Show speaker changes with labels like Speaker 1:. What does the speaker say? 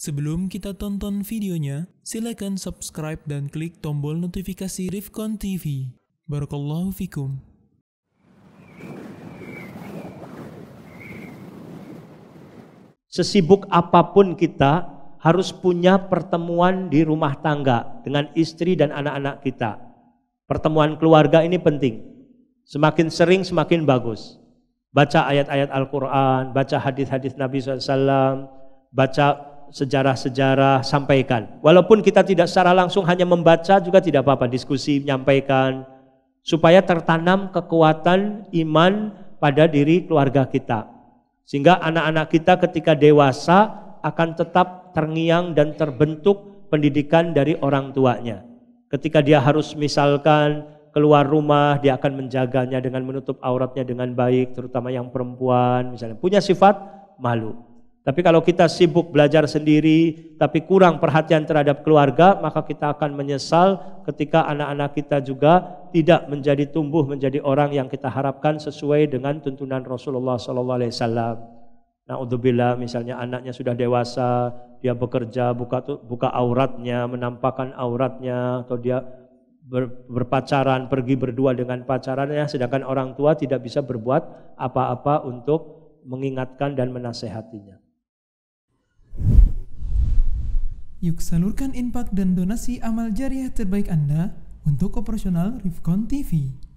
Speaker 1: Sebelum kita tonton videonya, silakan subscribe dan klik tombol notifikasi Rifkon TV. Barakallahu fikum.
Speaker 2: Sesibuk apapun kita harus punya pertemuan di rumah tangga dengan istri dan anak-anak kita. Pertemuan keluarga ini penting. Semakin sering semakin bagus. Baca ayat-ayat Al-Quran, baca hadis-hadis Nabi SAW, baca sejarah-sejarah sampaikan. Walaupun kita tidak secara langsung hanya membaca juga tidak apa-apa, diskusi menyampaikan supaya tertanam kekuatan iman pada diri keluarga kita. Sehingga anak-anak kita ketika dewasa akan tetap terngiang dan terbentuk pendidikan dari orang tuanya. Ketika dia harus misalkan keluar rumah, dia akan menjaganya dengan menutup auratnya dengan baik, terutama yang perempuan misalnya punya sifat malu. Tapi kalau kita sibuk belajar sendiri, tapi kurang perhatian terhadap keluarga, maka kita akan menyesal ketika anak-anak kita juga tidak menjadi tumbuh menjadi orang yang kita harapkan sesuai dengan tuntunan Rasulullah Sallallahu Alaihi Wasallam. Naudzubillah misalnya anaknya sudah dewasa, dia bekerja, buka buka auratnya, menampakkan auratnya, atau dia ber, berpacaran, pergi berdua dengan pacarannya, sedangkan orang tua tidak bisa berbuat apa-apa untuk mengingatkan dan menasehatinya.
Speaker 1: Yuk salurkan impak dan donasi amal jariah terbaik Anda untuk operasional Rifkon TV.